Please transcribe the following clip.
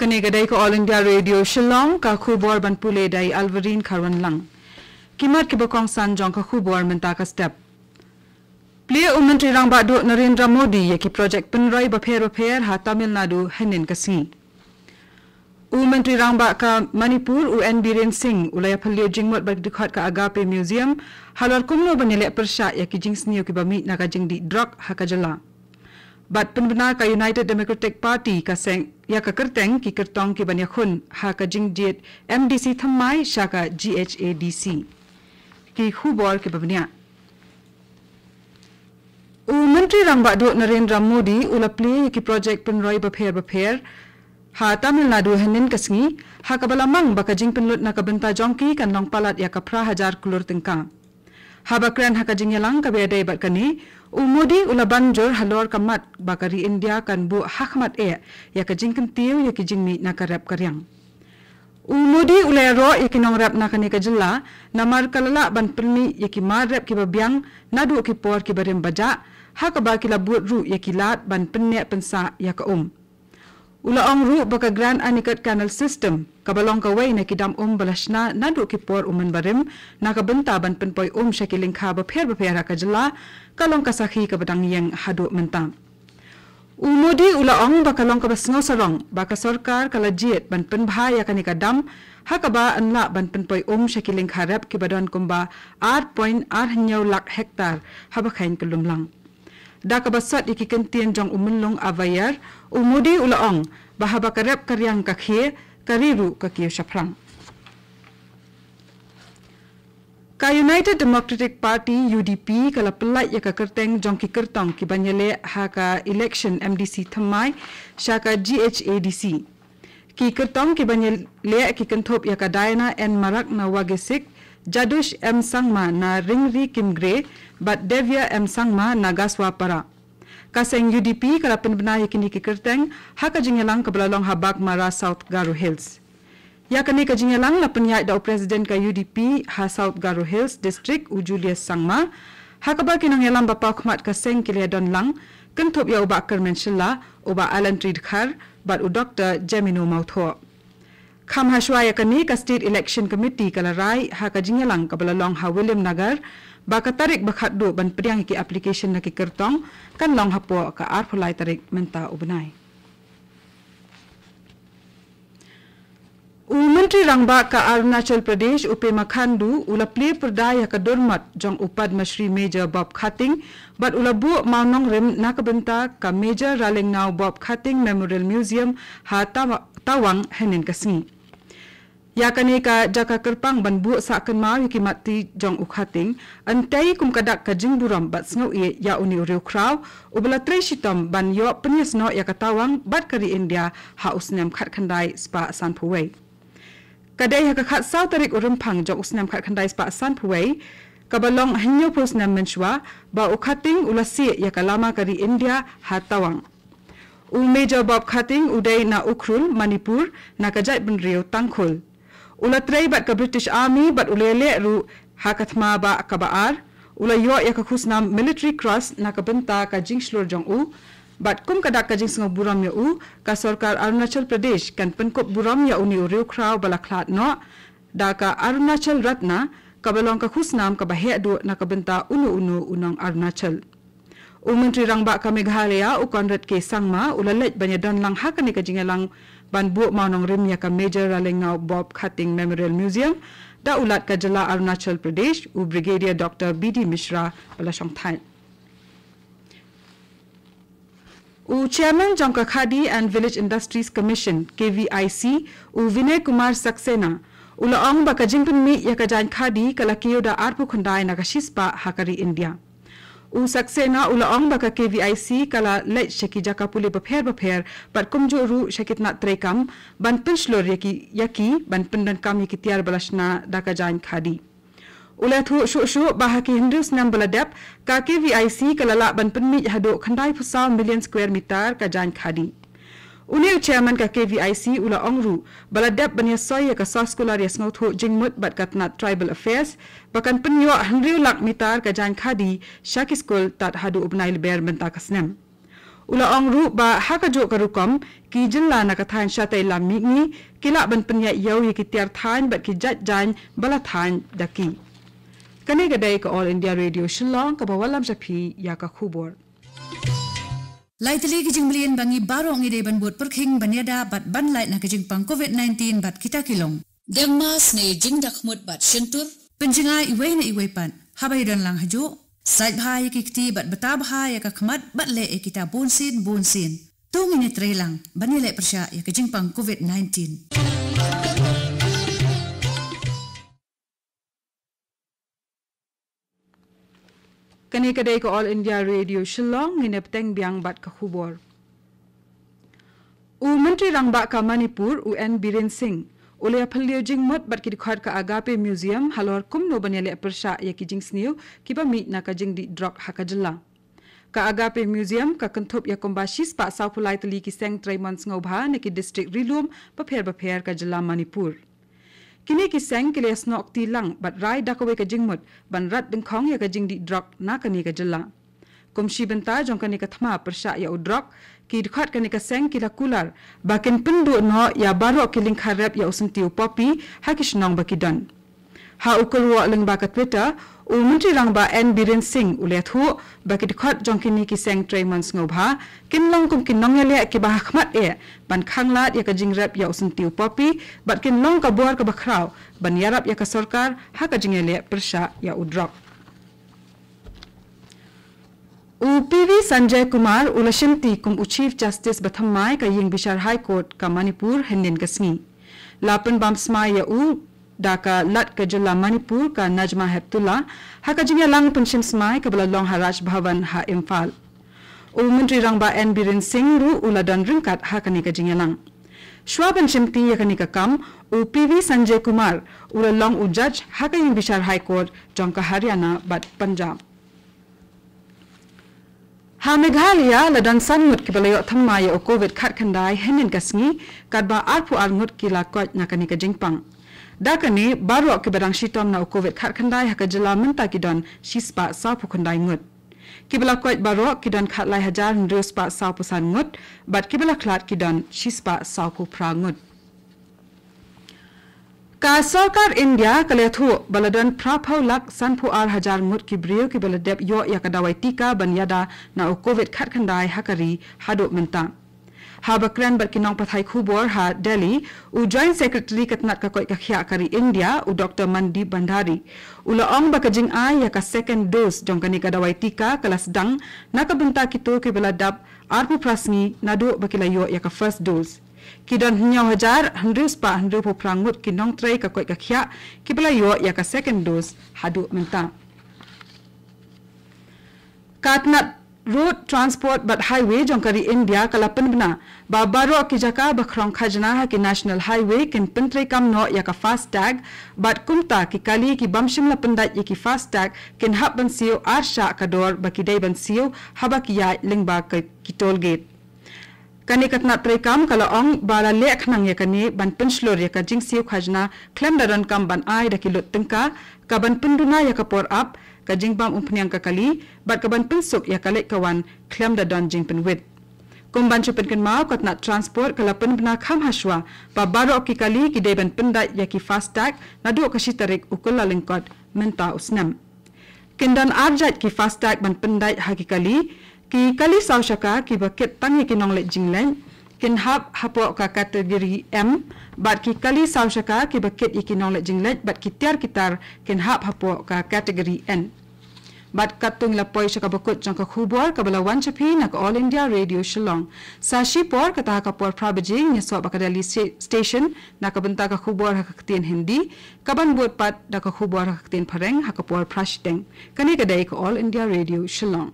कनेगदै को all India radio Shillong का खुबोर बनपुले दै अल्वरिन खरवन लंग किमर के बकों सान जों का खुबोर मंता का स्टेप प्ले उमन रंग बादु नरेंद्र मोदी ये की प्रोजेक्ट पिन रॉय बफेर बफेर हा तमिलनाडु हनिन कसी उमन रंग बा का मणिपुर उ एन बीरेन सिंह उलया फल्ले जिंगमत बक दिखत का अगापे म्यूजियम हलर कुमनो बनेले प्रसा ये की जिंगस नियो की बमी नागा जिंग दी ड्रग हा का जला बट पिनबना का यूनाइटेड डेमोक्रेटिक पार्टी का सेंग ya ka kerteng ki kertong ki banya khun ha ka jing jet mdc thamai sha ka ghadc ki khu bol ki babnya u mantri rang ba narendra modi u la ple ki project pen roi ba ha tamil nadu hanin kasngi ha ka bala mang ba jing penlut lut na ka banta ki kan nong palat ya ka phra hajar kulur tingkang habakran hakajing yalang kabe dai bat kani umodi ulaban halor kamat bakari india kan bu hakmat e yakajing kan tiu yakajing mi nakarap karyang Umudi ulai ro ikinong rap nakani ka jilla namar kalala ban pelmi yaki mar rap ki babyang nadu ki por ki barem baja hakaba ki labu ru yaki lat ban penne pensa yakum um Ula ang ru baka Grand Anikat Canal System, kabalong kaway na kidam um balasna na kipor uman barim, na kabenta ban penpoy um shakiling ka ba pher ba pher ha jala, kalong kasakhi ka badang yang hadu menta. Umudi ula ang baka long kabas ngaw baka sorkar kalajiet ban penbahay ya akanika dam, hakaba anla ban penpoy um shakiling ka rep kibadon kumba 8.8 lakh hektar haba kain kelumlang da ka basat iki kentian jong umelong avayar umudi ulaong bahaba karep karyang ka khie kariru ka kie shaprang ka united democratic party udp kala pulla ya ka kerteng jong ki kertong ki banyele ha ka election mdc thamai sha ka ghadc ki kertong ki banyele ki kentop ya ka dayana en marak na wage Jadush M. Sangma na Ringri Kim Gray, bat Devya M. Sangma na Gaswa Para. Kaseng UDP kala pinbna yakini ki kerteng, haka jingelang kebelalong habak mara South Garo Hills. Yakani ka jingelang la penyak dao presiden ka UDP ha South Garo Hills District u Julius Sangma, haka ba kinang yalang bapa kumat kaseng kilia don lang, kentup ya ubak kermen shilla, ubak Alan Tridkar, bat u Dr. Jemino Mauthoa kham haswai akani ka state election committee kalarai ha ka jinge lang ka bala long ha william nagar ba ka tarik ba khat ban priang ki application na ki kartong kan long ha po ka ar tarik menta ubnai U Menteri Rangba ke Arunachal Pradesh Upe Makhandu ula ple perdai ke Dormat jong upad Mashri Major Bob Khating bad ula bu maunong rem nak benta ke Major Raling Now Bob Khating Memorial Museum ha tawang henin kasing. Ya kane ka jaka kerpang ban bu sa ken mawi ki mati jong u antai kum kadak ka jing buram bat sngo e ya uni u reu kraw u bla ban yo penis no ya katawang bat kari india ha usnem khat khandai spa san phuwei kadai ha ka khat sa tarik urum phang jong usnem khat khandai spa san phuwei kabalong hnyo pus nam menchwa ba u ulasi ya kalama kari india ha tawang U Bob Khating Uday na Ukhrul, Manipur, na Kajai Bunriyo, Tangkhul. Ula trei bat ke British Army bat ule le ru hakat ma ba ka ba Ula yo ya ka khus nam military cross na ka benta ka jing shlur jong u. Bat kum ka dak ka jing sengok buram ya u. Ka sorkar Arunachal Pradesh kan penkop buram ya uni uriu krau bala khlat no. Da ka Arunachal Ratna ka belong ka khus nam ka bahe du na ka benta unu unu unong Arunachal. U Menteri Rangba ka Meghalaya u Conrad K. Sangma ulalet banyadan lang hakani ka jingelang lang ban bu maunong rim ya ka major ralengau bob khating memorial museum da ulat ka jala arunachal pradesh u brigadier dr bd mishra pala shong thai u chairman jangka khadi and village industries commission kvic u vinay kumar saxena ulaong ba ka jingpin mi ya ka jan khadi kala kiyoda arpu khundai na ka shispa hakari india उ सक्सेना उलाओं बक के वी आई सी कला लै शकी जा कपुले बफेर बफेर पर कुमजो रु शकितना त्रेकम बनपिन श्लोर यकी यकी बनपिन रन काम यकी तैयार बलशना डाका जान खादी उलेथु शो शो बाहा के हिंदूस नम बलडेप का के वी आई सी कलाला बनपिन मि हदो खंडाई फसा मिलियन स्क्वायर मीटर का जान khadi Unil chairman ka KVIC ula ongru baladap banya soya ka saskola ria tho jingmut bat katna tribal affairs bakan penyua hanriu lak mitar ka jang khadi shaki school tat hadu ubnail ber menta kasnem ula ongru ba haka jo ka rukom ki jilla na ka than sha tai lam mi kila ban penya yau ye ki tiar than bat ki jat jan bala than daki kane ka dai ka all india radio shillong ka bawalam japhi ya ka khubor lai tali ki jing mlien bangi baro ngi deban buat perking baneda bat ban lai na ki pang covid 19 bat kita kilong deng mas ne jing dak mut bat sentur penjinga iwe ne iwe pan habai dan lang haju sai bhai ki kti bat bata bhai ka khmat bat le e kita bun sin bun tung ini trelang banile persya ya ki pang covid 19 kani kadai ko all india radio shillong ngine pteng biang bat ka khubor u menteri rang ba ka manipur u n biren singh ule aphalio jing mat bat ki khar ka agape museum halor kum no banyale prasha ya ki jing sniu ki ba mi na ka jing di drop hakajilla ka agape museum ka kanthop ya komba shis pa saupulai tuli ki seng trai mans ngobha ne ki district rilum pa pher ba pher ka jilla manipur kini ki seng ke lesno okti lang but rai dakawe ka jingmut ban rat ding khong ya ka jing di drug na ka ni ka jilla kum shi ban ta jong ka ni ka thma prasha ya u drug ki khat ka ni ka seng ki la kular ba ken pindu no ya baro ki ling kharap ya usun u popi ha ki shnong ba ki done ha ukul wa leng ba kat peta u mintri rang ba en biren sing u let hu ba ki khot jong kini ki sang tre mans ngo bha kin long kum ya ki nong ele ki ba khmat e ban khang lat ya ka jing rap ya usun ti popi ba kin long ka buar ka bakhrao ban ya rap ya ka sarkar ha ka jing ele prsha ya, ya udrok UPV Sanjay Kumar Ulashanti Kum Chief Justice Batham Mai Ka Yingbishar High Court Ka Manipur Hendin Kasmi Lapan Bamsma Ya U daka lat ke jula Manipur ka Najma Heptula, ha ka jingya lang penshim semai ke bela long haraj bhavan ha Imphal. U Menteri Rangba N. Birin Singh ru ula dan ringkat ha kani ka jingya lang. Shwa penshim ti ya kani ka kam, u PV Sanjay Kumar ula long u judge ha ka yung Bishar High Court jangka Haryana bat Punjab. Ha Meghalaya la dan san ngut ke belayok thamma ya o COVID khat kandai henin kasngi kadba arpu ar ngut ki la kwa nakani ka jingpang dakani baro ke barang shitom na covid khat khandai ha ka jila menta ki si spa sa pu khandai ngut kibla koit baro ki don khat lai hajar ndrespa sa pu san ngut bat kibla klat ki si spa sa pu ngut. ka sarkar india kale thu baladan phraphau lak sanphu ar hajar ngut ki brio ki baladep yo ya dawai tika banyada na covid khat khandai hakari hado mentang habakren bat kinong pathai khubor ha delhi u joint secretary katnat ka koi ka kari india u dr mandi bandari u la ong bakajing ai ya ka second dose jong kani ka dawai tika kelas dang na ka bunta kitu ke bela dab arpu prasni nadu bakila yo ya ka first dose kidan nyau hajar hundu spa hundu pu prangut kinong trai ka koi ka khya ke bela yo ya ka second dose hadu menta Katnat road transport but highway jongkari india kalapan bna babaro ki jaka bakhrong khajna ha ki national highway kin pintre kam no ya ka fast tag but kumta ki kali ki bamshim la panda ye ki fast tag kin hab ban sio arsha ka dor baki dai ban sio haba ki ya lingba ka ki toll gate kani katna tre kam kala ong bala lekh nang ye kani ban pinchlo re ka jing sio khajna klem daran kam ban ai da ki lut tinka ka ban pinduna ya ka por up Kajing jingbam umphniang ka kali bat ka ban ya kalik kawan klem da don jing pin wit kum ban mau kat nak transport kala pin bna kham haswa pa baro ki kali ki de ban ya ki fast tag na do ka tarik ukul la lingkot menta usnam Kendan arjat ki fast tag ban pin da ha ki kali sausaka ki baket tangi ki nong le jing lain kin hap hapo ka kata M bat ki kali sau syaka ki bekit i kinolet jinglet bat ki tiar kitar kin hap hapo ka kategori N bat katung la poy syaka bekut jangka khubor ka belawan chapi na all india radio shillong sa shi por kata ka por prabaji ni so ba station nak ka ka khubor ha ktien hindi ka ban pat da ka khubor ha ktien phareng ha ka por prashteng kani ka dai ka all india radio shillong